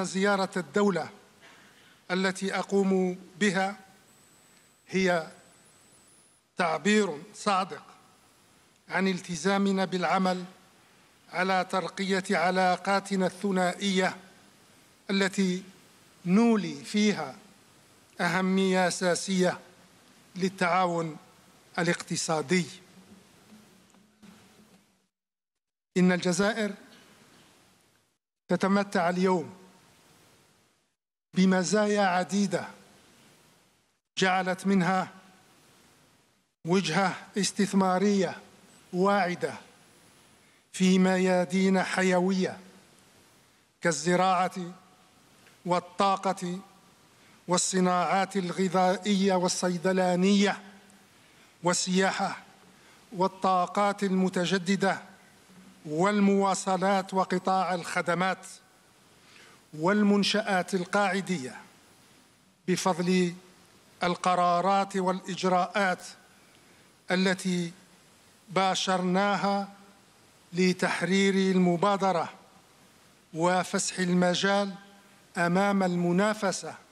زيارة الدولة التي أقوم بها هي تعبير صادق عن التزامنا بالعمل على ترقية علاقاتنا الثنائية التي نولي فيها أهمية أساسية للتعاون الاقتصادي إن الجزائر تتمتع اليوم بمزايا عديده جعلت منها وجهه استثماريه واعده في ميادين حيويه كالزراعه والطاقه والصناعات الغذائيه والصيدلانيه والسياحه والطاقات المتجدده والمواصلات وقطاع الخدمات والمنشآت القاعدية بفضل القرارات والإجراءات التي باشرناها لتحرير المبادرة وفسح المجال أمام المنافسة